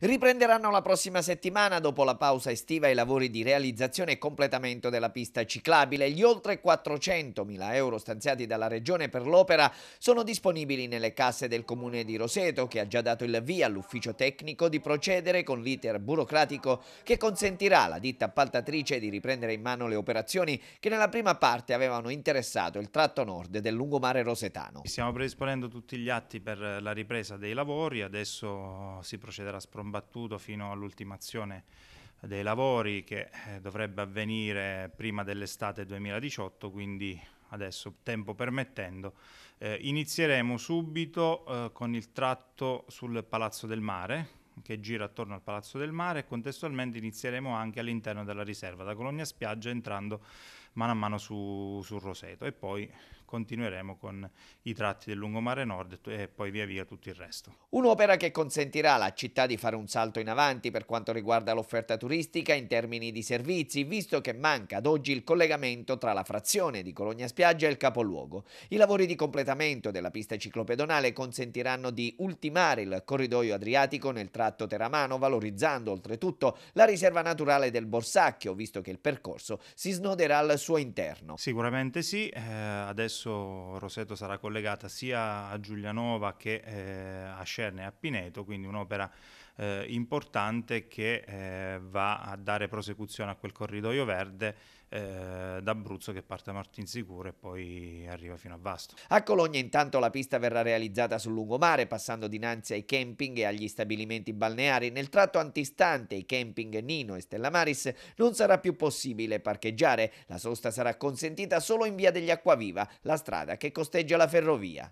riprenderanno la prossima settimana dopo la pausa estiva i lavori di realizzazione e completamento della pista ciclabile. Gli oltre 400.000 euro stanziati dalla Regione per l'opera sono disponibili nelle casse del Comune di Roseto che ha già dato il via all'ufficio tecnico di procedere con l'iter burocratico che consentirà alla ditta appaltatrice di riprendere in mano le operazioni che nella prima parte avevano interessato il tratto nord del lungomare rosetano. Stiamo predisponendo tutti gli atti per la ripresa dei lavori, adesso si procederà a spromare combattuto fino all'ultimazione dei lavori che eh, dovrebbe avvenire prima dell'estate 2018, quindi adesso tempo permettendo. Eh, inizieremo subito eh, con il tratto sul Palazzo del Mare, che gira attorno al Palazzo del Mare e contestualmente inizieremo anche all'interno della riserva, da Colonia Spiaggia entrando mano a mano su, sul Roseto e poi continueremo con i tratti del lungomare nord e poi via via tutto il resto. Un'opera che consentirà alla città di fare un salto in avanti per quanto riguarda l'offerta turistica in termini di servizi, visto che manca ad oggi il collegamento tra la frazione di Cologna Spiaggia e il capoluogo. I lavori di completamento della pista ciclopedonale consentiranno di ultimare il corridoio adriatico nel tratto teramano, valorizzando oltretutto la riserva naturale del Borsacchio, visto che il percorso si snoderà al suo interno. Sicuramente sì, eh, adesso adesso Roseto sarà collegata sia a Giulianova che eh, a Scerne e a Pineto, quindi un'opera eh, importante che eh, va a dare prosecuzione a quel corridoio verde eh, d'Abruzzo che parte da Martinsicuro e poi arriva fino a Vasto. A Cologna intanto la pista verrà realizzata sul lungomare passando dinanzi ai camping e agli stabilimenti balneari. Nel tratto antistante ai camping Nino e Stella Maris non sarà più possibile parcheggiare, la sosta sarà consentita solo in via degli Acquaviva, la strada che costeggia la ferrovia.